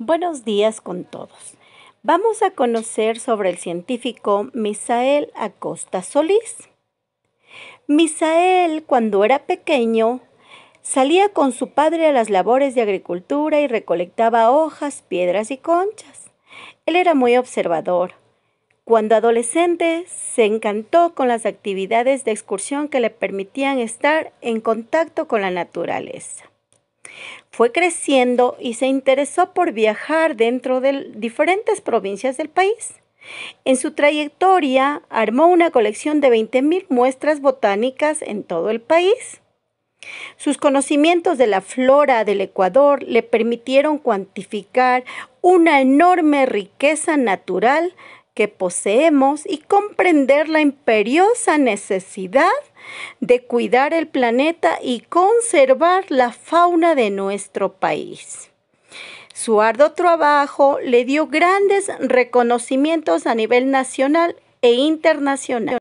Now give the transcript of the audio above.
Buenos días con todos. Vamos a conocer sobre el científico Misael Acosta Solís. Misael, cuando era pequeño, salía con su padre a las labores de agricultura y recolectaba hojas, piedras y conchas. Él era muy observador. Cuando adolescente, se encantó con las actividades de excursión que le permitían estar en contacto con la naturaleza. Fue creciendo y se interesó por viajar dentro de diferentes provincias del país. En su trayectoria armó una colección de 20.000 muestras botánicas en todo el país. Sus conocimientos de la flora del Ecuador le permitieron cuantificar una enorme riqueza natural que poseemos y comprender la imperiosa necesidad de cuidar el planeta y conservar la fauna de nuestro país. Su arduo trabajo le dio grandes reconocimientos a nivel nacional e internacional.